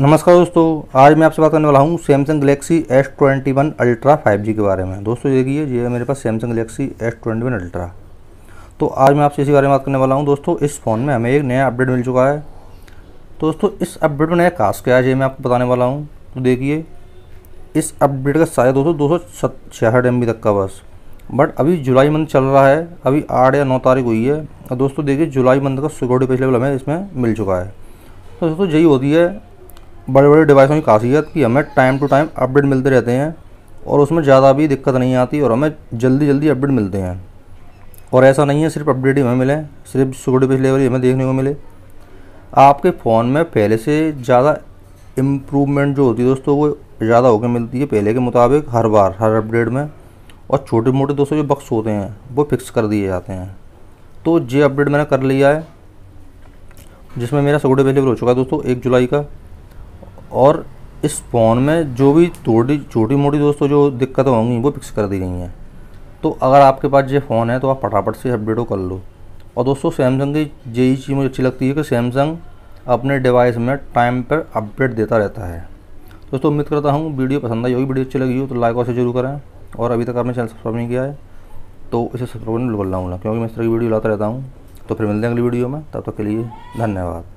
नमस्कार दोस्तों आज मैं आपसे बात करने वाला हूँ Samsung Galaxy S twenty one ultra five G के बारे में दोस्तों देखिए ये है मेरे पास Samsung Galaxy S twenty one ultra तो आज मैं आपसे इसी बारे में बात करने वाला हूँ दोस्तों इस फ़ोन में हमें एक नया अपडेट मिल चुका है तो दोस्तों इस अपडेट में नया कास्ट क्या है ये मैं आपको बताने वाला हूँ तो देखिए इस अपडेट का साइज दोस्तों दो सौ छियासठ एम बी तक का बस बट अभी जुलाई मंथ चल रहा है अभी आठ या नौ तारीख हुई है और दोस्तों देखिए जुलाई मंथ का सिक्योरिटी पेज लेवल हमें इसमें मिल चुका है तो दोस्तों यही होती है बड़े बड़े डिवाइसों की खासियत कि हमें टाइम टू टाइम अपडेट मिलते रहते हैं और उसमें ज़्यादा भी दिक्कत नहीं आती और हमें जल्दी जल्दी अपडेट मिलते हैं और ऐसा नहीं है सिर्फ अपडेट ही हमें मिले सिर्फ सिक्योरिटी पिछले वाली हमें देखने को मिले आपके फ़ोन में पहले से ज़्यादा इम्प्रूवमेंट जो होती है दोस्तों वो ज़्यादा होकर मिलती है पहले के मुताबिक हर बार हर अपडेट में और छोटे मोटे दोस्तों जो बक्स होते हैं वो फिक्स कर दिए जाते हैं तो ये अपडेट मैंने कर लिया है जिसमें मेरा सिक्योरिटी अवेलेबल हो चुका है दोस्तों एक जुलाई का और इस फ़ोन में जो भी थोड़ी छोटी मोटी दोस्तों जो दिक्कतें होंगी वो फिक्स कर दी गई हैं तो अगर आपके पास ये फ़ोन है तो आप फटाफट से अपडेट कर लो और दोस्तों सैमसंग की यही चीज़ मुझे अच्छी लगती है कि सैमसंग अपने डिवाइस में टाइम पर अपडेट देता रहता है दोस्तों उम्मीद करता हूँ वीडियो पसंद आई होगी वीडियो अच्छी लगी हो तो लाइक और से जरूर करें और अभी तक आपने चैनल सब्सक्राइब नहीं किया है तो इसे सब्सक्राइब नहीं बोल रहा क्योंकि मैं इस तरह की वीडियो लाता रहता हूँ तो फिर मिलते हैं अगली वीडियो में तब तक के लिए धन्यवाद